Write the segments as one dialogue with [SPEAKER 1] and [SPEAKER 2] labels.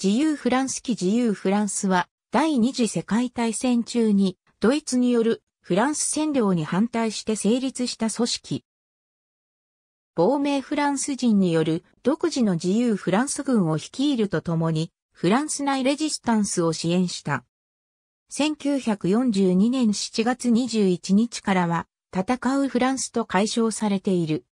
[SPEAKER 1] 自由フランス機自由フランスは第二次世界大戦中にドイツによるフランス占領に反対して成立した組織。亡命フランス人による独自の自由フランス軍を率いるとともにフランス内レジスタンスを支援した。1942年7月21日からは戦うフランスと解消されている。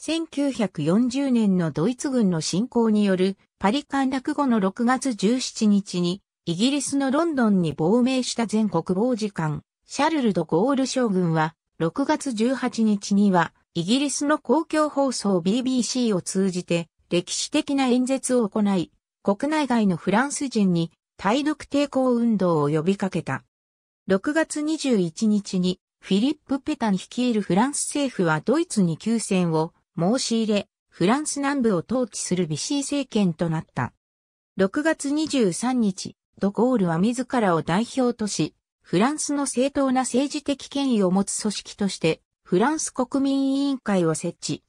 [SPEAKER 1] 1940年のドイツ軍の侵攻によるパリ陥落後の6月17日に、イギリスのロンドンに亡命した全国防次官、シャルル・ド・ゴール将軍は、6月18日には、イギリスの公共放送 BBC を通じて、歴史的な演説を行い、国内外のフランス人に、対独抵抗運動を呼びかけた。6月21日に、フィリップ・ペタン率いるフランス政府はドイツに休戦を申し入れ、フランス南部を統治するビシー政権となった。6月23日、ドゴールは自らを代表とし、フランスの正当な政治的権威を持つ組織として、フランス国民委員会を設置。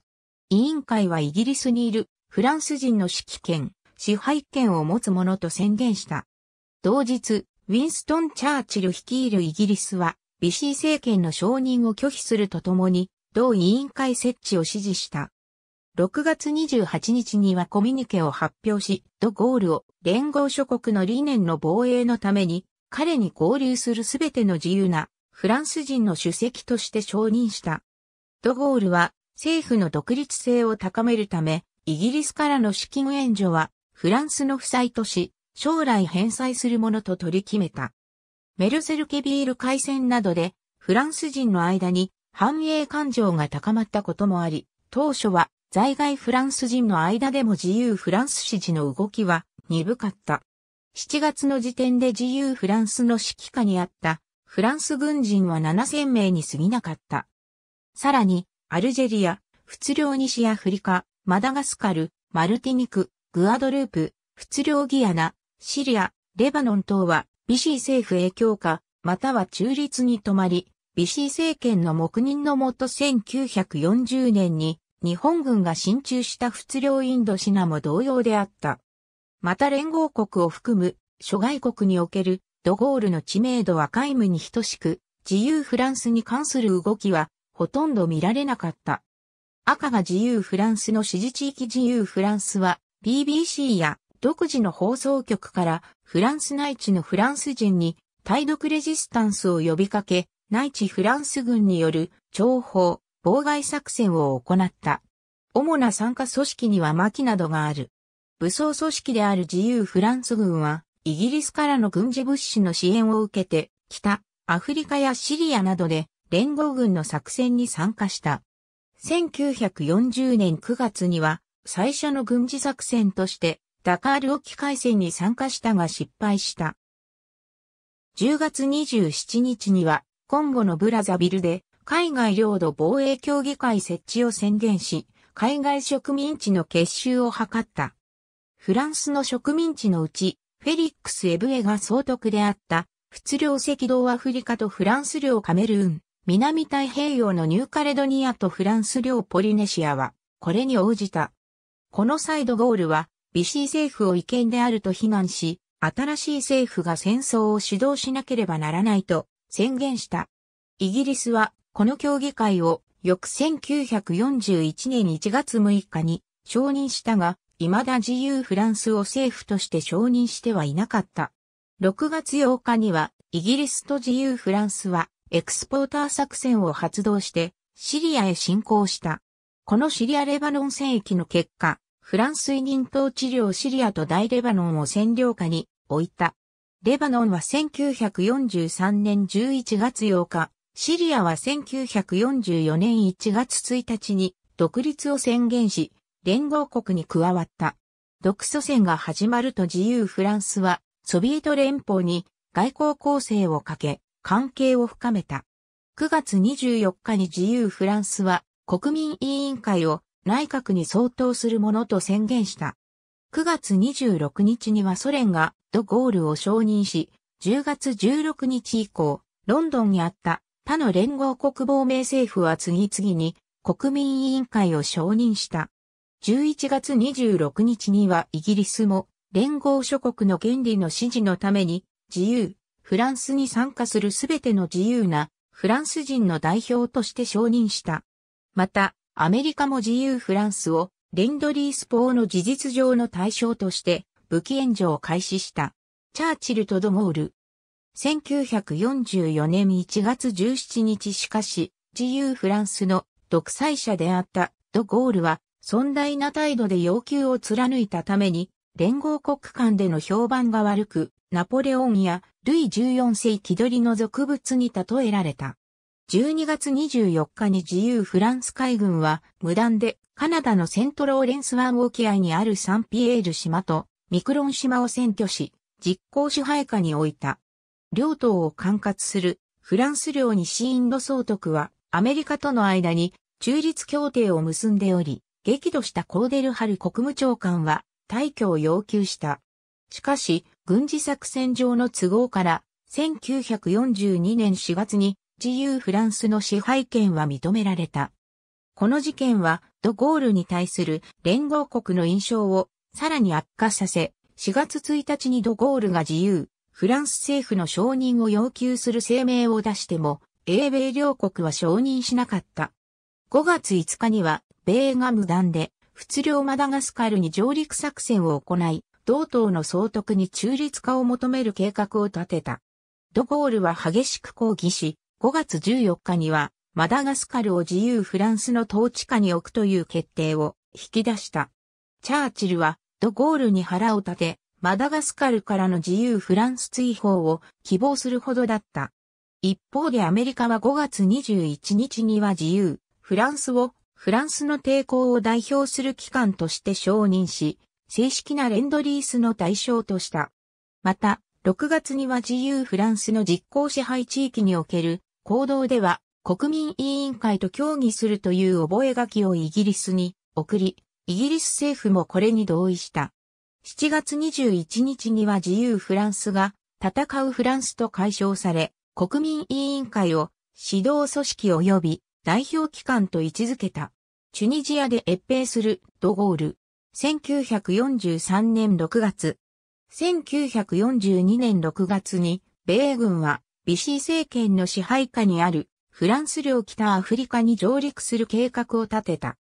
[SPEAKER 1] 委員会はイギリスにいるフランス人の指揮権、支配権を持つものと宣言した。同日、ウィンストン・チャーチル率いるイギリスは、ビシー政権の承認を拒否するとともに、同委員会設置を指示した。6月28日にはコミュニケを発表し、ドゴールを連合諸国の理念の防衛のために、彼に合流するすべての自由なフランス人の主席として承認した。ドゴールは政府の独立性を高めるため、イギリスからの資金援助はフランスの負債とし、将来返済するものと取り決めた。メルセルケビール海戦などでフランス人の間に繁栄感情が高まったこともあり、当初は在外フランス人の間でも自由フランス支持の動きは鈍かった。7月の時点で自由フランスの指揮下にあったフランス軍人は7000名に過ぎなかった。さらに、アルジェリア、仏領西アフリカ、マダガスカル、マルティニク、グアドループ、仏領ギアナ、シリア、レバノン等は、ビシー政府影響下、または中立に止まり、ビシー政権の黙認のもと1940年に日本軍が進駐した仏領インドシナも同様であった。また連合国を含む諸外国におけるドゴールの知名度は皆無に等しく、自由フランスに関する動きはほとんど見られなかった。赤が自由フランスの支持地域自由フランスは BBC や独自の放送局からフランス内地のフランス人に対独レジスタンスを呼びかけ、内地フランス軍による諜報、妨害作戦を行った。主な参加組織にはマキなどがある。武装組織である自由フランス軍は、イギリスからの軍事物資の支援を受けて、北、アフリカやシリアなどで連合軍の作戦に参加した。1940年9月には、最初の軍事作戦として、ダカール沖海戦に参加したが失敗した。10月27日には、コンゴのブラザビルで、海外領土防衛協議会設置を宣言し、海外植民地の結集を図った。フランスの植民地のうち、フェリックス・エブエが総督であった、仏領赤道アフリカとフランス領カメルーン、南太平洋のニューカレドニアとフランス領ポリネシアは、これに応じた。このサイドゴールは、ビシー政府を違憲であると非難し、新しい政府が戦争を指導しなければならないと宣言した。イギリスはこの協議会を翌1941年1月6日に承認したが、未だ自由フランスを政府として承認してはいなかった。6月8日には、イギリスと自由フランスは、エクスポーター作戦を発動して、シリアへ侵攻した。このシリア・レバノン戦役の結果、フランス委任統治領シリアと大レバノンを占領下に置いた。レバノンは1943年11月8日、シリアは1944年1月1日に独立を宣言し、連合国に加わった。独ソ戦が始まると自由フランスは、ソビエト連邦に外交攻勢をかけ、関係を深めた。9月24日に自由フランスは、国民委員会を内閣に相当するものと宣言した。9月26日にはソ連がドゴールを承認し、10月16日以降、ロンドンにあった他の連合国防明政府は次々に国民委員会を承認した。11月26日にはイギリスも連合諸国の権利の支持のために自由、フランスに参加するすべての自由なフランス人の代表として承認した。また、アメリカも自由フランスをレンドリースポーの事実上の対象として武器援助を開始した。チャーチルとドモール、1944年1月17日しかし、自由フランスの独裁者であったドゴールは、尊大な態度で要求を貫いたために、連合国間での評判が悪く、ナポレオンやルイ14世気取りの俗物に例えられた。12月24日に自由フランス海軍は無断でカナダのセントローレンス湾沖合にあるサンピエール島とミクロン島を占拠し、実効支配下に置いた。領党を管轄するフランス領西インド総督はアメリカとの間に中立協定を結んでおり、激怒したコーデルハル国務長官は退去を要求した。しかし、軍事作戦上の都合から、1942年4月に自由フランスの支配権は認められた。この事件は、ドゴールに対する連合国の印象をさらに悪化させ、4月1日にドゴールが自由、フランス政府の承認を要求する声明を出しても、英米両国は承認しなかった。5月5日には、米が無断で、仏領マダガスカルに上陸作戦を行い、同党の総督に中立化を求める計画を立てた。ドゴールは激しく抗議し、5月14日には、マダガスカルを自由フランスの統治下に置くという決定を引き出した。チャーチルは、ドゴールに腹を立て、マダガスカルからの自由フランス追放を希望するほどだった。一方でアメリカは5月21日には自由、フランスをフランスの抵抗を代表する機関として承認し、正式なレンドリースの対象とした。また、6月には自由フランスの実効支配地域における行動では国民委員会と協議するという覚書をイギリスに送り、イギリス政府もこれに同意した。7月21日には自由フランスが戦うフランスと解消され、国民委員会を指導組織及び代表機関と位置づけた。チュニジアで越兵するドゴール。1943年6月。1942年6月に米軍はビシー政権の支配下にあるフランス領北アフリカに上陸する計画を立てた。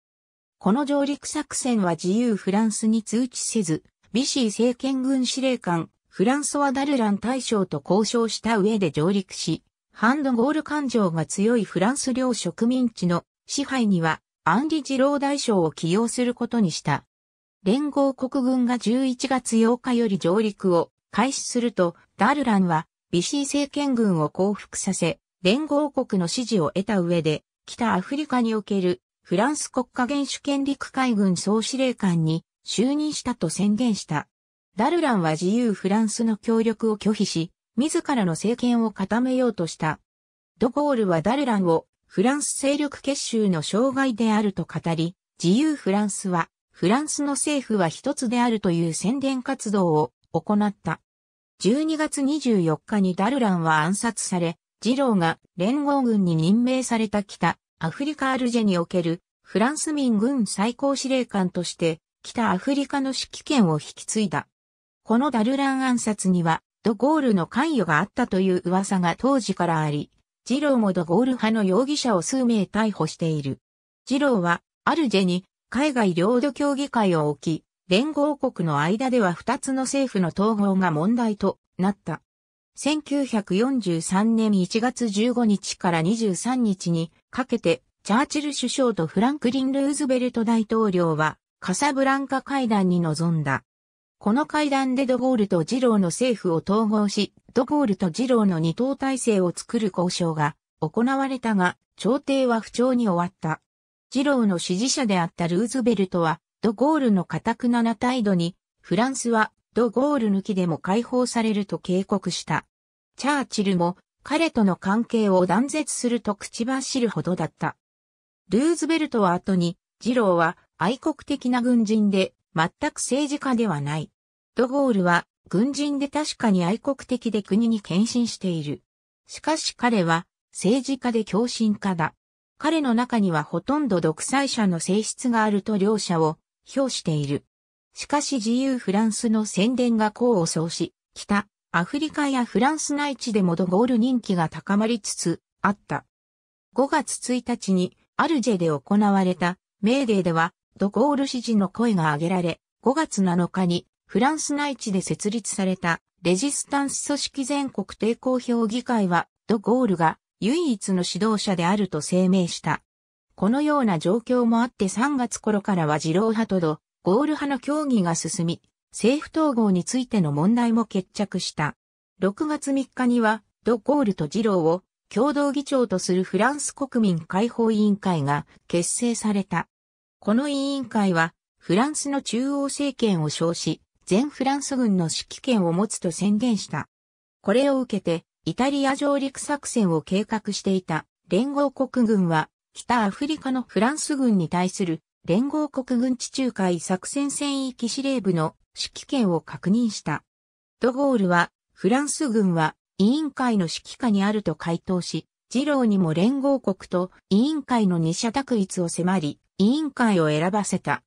[SPEAKER 1] この上陸作戦は自由フランスに通知せず、ビシー政権軍司令官、フランソワ・ダルラン大将と交渉した上で上陸し、ハンドゴール感情が強いフランス領植民地の支配にはアンリジロー大将を起用することにした。連合国軍が11月8日より上陸を開始すると、ダルランはビシー政権軍を降伏させ、連合国の支持を得た上で、北アフリカにおけるフランス国家元首権陸海軍総司令官に就任したと宣言した。ダルランは自由フランスの協力を拒否し、自らの政権を固めようとした。ドゴールはダルランをフランス勢力結集の障害であると語り、自由フランスはフランスの政府は一つであるという宣伝活動を行った。12月24日にダルランは暗殺され、ジローが連合軍に任命された北アフリカアルジェにおけるフランス民軍最高司令官として北アフリカの指揮権を引き継いだ。このダルラン暗殺には、ドゴールの関与があったという噂が当時からあり、ジローもドゴール派の容疑者を数名逮捕している。ジローは、アルジェに海外領土協議会を置き、連合国の間では2つの政府の統合が問題となった。1943年1月15日から23日にかけて、チャーチル首相とフランクリン・ルーズベルト大統領は、カサブランカ会談に臨んだ。この会談でドゴールとジローの政府を統合し、ドゴールとジローの二党体制を作る交渉が行われたが、朝廷は不調に終わった。ジローの支持者であったルーズベルトは、ドゴールの堅くなな態度に、フランスはドゴール抜きでも解放されると警告した。チャーチルも彼との関係を断絶すると口走るほどだった。ルーズベルトは後に、ジローは愛国的な軍人で、全く政治家ではない。ドゴールは、軍人で確かに愛国的で国に献身している。しかし彼は、政治家で狂信家だ。彼の中にはほとんど独裁者の性質があると両者を評している。しかし自由フランスの宣伝が功を奏し、北、アフリカやフランス内地でもドゴール人気が高まりつつあった。5月1日にアルジェで行われたメーデーではドゴール支持の声が上げられ、5月7日にフランス内地で設立されたレジスタンス組織全国抵抗評議会はドゴールが唯一の指導者であると声明した。このような状況もあって3月頃からは自老派とドゴール派の協議が進み、政府統合についての問題も決着した。6月3日にはドゴールと自老を共同議長とするフランス国民解放委員会が結成された。この委員会は、フランスの中央政権を称し、全フランス軍の指揮権を持つと宣言した。これを受けて、イタリア上陸作戦を計画していた連合国軍は、北アフリカのフランス軍に対する連合国軍地中海作戦戦域司令部の指揮権を確認した。ドゴールは、フランス軍は委員会の指揮下にあると回答し、二郎にも連合国と委員会の二者択一を迫り、委員会を選ばせた。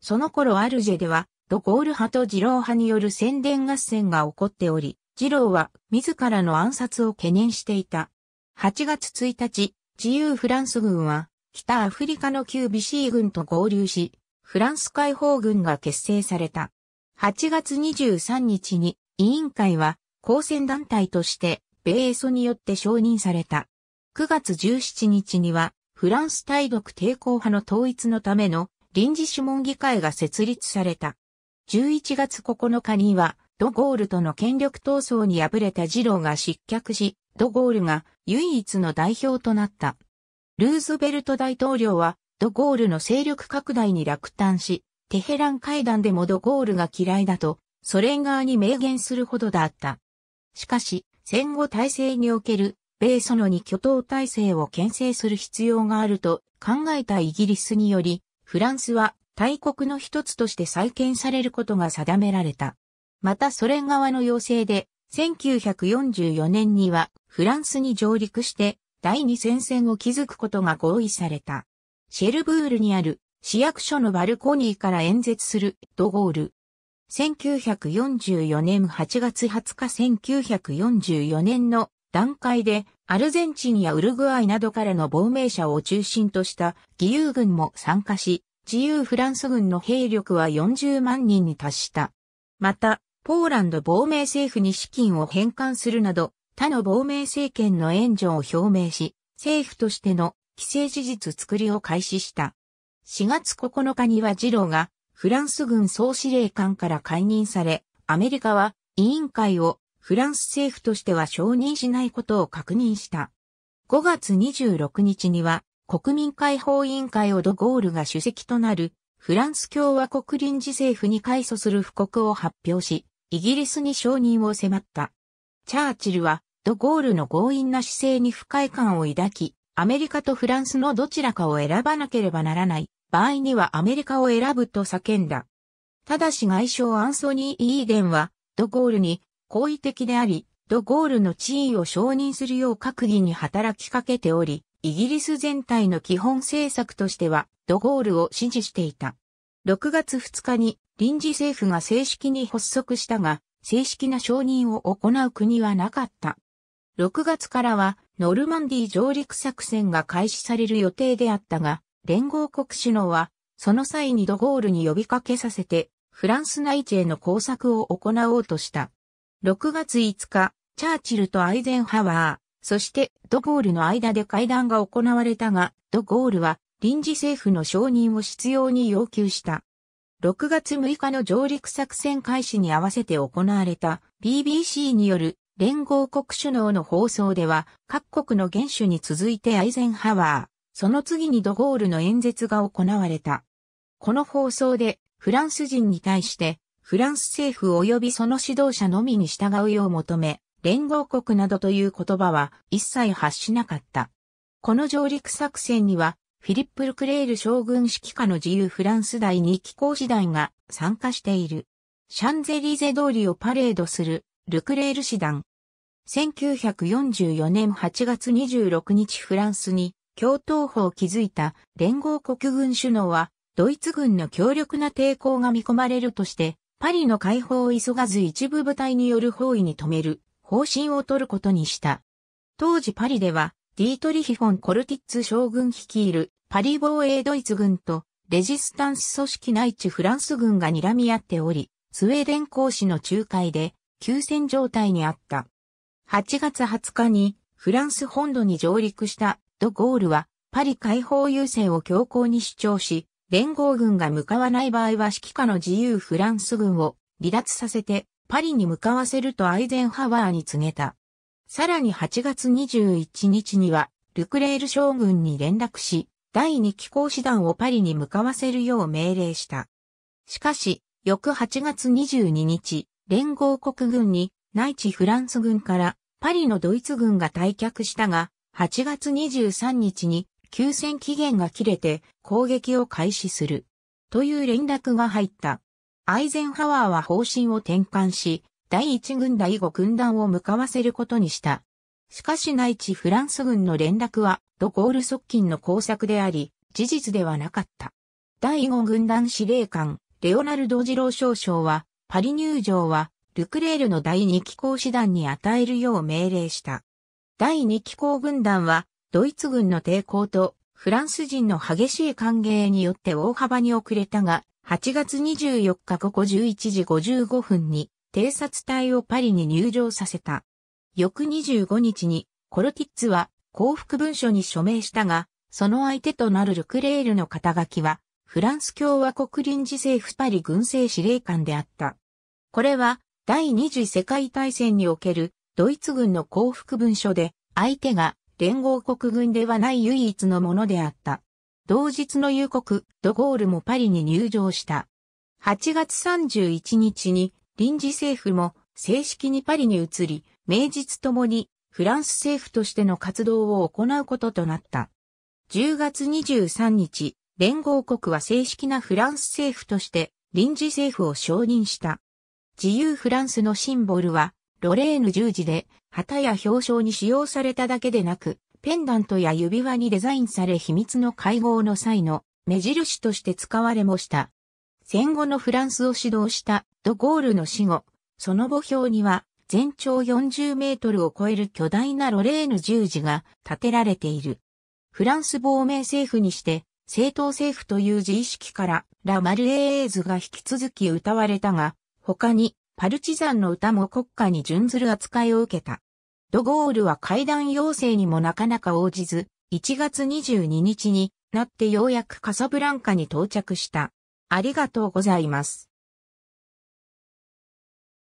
[SPEAKER 1] その頃アルジェでは、ドゴール派と二郎派による宣伝合戦が起こっており、二郎は自らの暗殺を懸念していた。8月1日、自由フランス軍は、北アフリカの旧ビシー軍と合流し、フランス解放軍が結成された。8月23日に委員会は、抗戦団体として、米ソによって承認された。9月17日には、フランス対独抵抗派の統一のための臨時諮問議会が設立された。11月9日には、ドゴールとの権力闘争に敗れたジローが失脚し、ドゴールが唯一の代表となった。ルーズベルト大統領は、ドゴールの勢力拡大に落胆し、テヘラン会談でもドゴールが嫌いだと、ソ連側に明言するほどだった。しかし、戦後体制における米ソのに巨頭体制を牽制する必要があると考えたイギリスにより、フランスは大国の一つとして再建されることが定められた。またソ連側の要請で、1944年にはフランスに上陸して第二戦線を築くことが合意された。シェルブールにある市役所のバルコニーから演説するドゴール。1944年8月20日1944年の段階でアルゼンチンやウルグアイなどからの亡命者を中心とした義勇軍も参加し、自由フランス軍の兵力は40万人に達した。また、ポーランド亡命政府に資金を返還するなど、他の亡命政権の援助を表明し、政府としての既成事実作りを開始した。4月9日にはジローがフランス軍総司令官から解任され、アメリカは委員会をフランス政府としては承認しないことを確認した。5月26日には国民解放委員会をドゴールが主席となるフランス共和国臨時政府に改訴する布告を発表し、イギリスに承認を迫った。チャーチルはドゴールの強引な姿勢に不快感を抱き、アメリカとフランスのどちらかを選ばなければならない、場合にはアメリカを選ぶと叫んだ。ただし外相アンソニー・イーデンは、ドゴールに好意的であり、ドゴールの地位を承認するよう閣議に働きかけており、イギリス全体の基本政策としては、ドゴールを支持していた。6月2日に臨時政府が正式に発足したが、正式な承認を行う国はなかった。6月からはノルマンディ上陸作戦が開始される予定であったが、連合国首脳は、その際にドゴールに呼びかけさせて、フランス内地への工作を行おうとした。6月5日、チャーチルとアイゼンハワー、そしてドゴールの間で会談が行われたが、ドゴールは臨時政府の承認を必要に要求した。6月6日の上陸作戦開始に合わせて行われた BBC による連合国首脳の放送では各国の元首に続いてアイゼンハワー、その次にドゴールの演説が行われた。この放送でフランス人に対してフランス政府及びその指導者のみに従うよう求め、連合国などという言葉は一切発しなかった。この上陸作戦には、フィリップ・ルクレール将軍指揮下の自由フランス第2機構時代が参加している。シャンゼリーゼ通りをパレードするルクレール師団。1944年8月26日フランスに共闘法を築いた連合国軍首脳はドイツ軍の強力な抵抗が見込まれるとしてパリの解放を急がず一部部隊による包囲に止める方針を取ることにした。当時パリでは、ディートリヒフォン・コルティッツ将軍率いるパリ防衛ドイツ軍とレジスタンス組織内地フランス軍が睨み合っており、スウェーデン公使の仲介で休戦状態にあった。8月20日にフランス本土に上陸したド・ゴールはパリ解放優勢を強硬に主張し、連合軍が向かわない場合は指揮下の自由フランス軍を離脱させてパリに向かわせるとアイゼンハワーに告げた。さらに8月21日にはルクレール将軍に連絡し、第2機構師団をパリに向かわせるよう命令した。しかし、翌8月22日、連合国軍に内地フランス軍からパリのドイツ軍が退却したが、8月23日に休戦期限が切れて攻撃を開始する。という連絡が入った。アイゼンハワーは方針を転換し、第一軍第五軍団を向かわせることにした。しかし内地フランス軍の連絡はドゴール側近の工作であり、事実ではなかった。第五軍団司令官、レオナルド・ジロー少将は、パリ入場は、ルクレールの第二機構師団に与えるよう命令した。第二機構軍団は、ドイツ軍の抵抗とフランス人の激しい歓迎によって大幅に遅れたが、8月24日午後11時55分に偵察隊をパリに入場させた。翌25日にコロティッツは降伏文書に署名したが、その相手となるルクレールの肩書きは、フランス共和国臨時政府パリ軍政司令官であった。これは、第二次世界大戦におけるドイツ軍の降伏文書で、相手が連合国軍ではない唯一のものであった。同日の夕刻、ドゴールもパリに入場した。8月31日に臨時政府も正式にパリに移り、名実ともにフランス政府としての活動を行うこととなった。10月23日、連合国は正式なフランス政府として臨時政府を承認した。自由フランスのシンボルはロレーヌ十字で旗や表彰に使用されただけでなく、ペンダントや指輪にデザインされ秘密の会合の際の目印として使われもした。戦後のフランスを指導したドゴールの死後、その墓標には全長40メートルを超える巨大なロレーヌ十字が建てられている。フランス亡命政府にして、政党政府という自意識からラ・マルエーズが引き続き歌われたが、他にパルチザンの歌も国家に準ずる扱いを受けた。ドゴールは会談要請にもなかなか応じず、1月22日になってようやくカサブランカに到着した。ありがとうございます。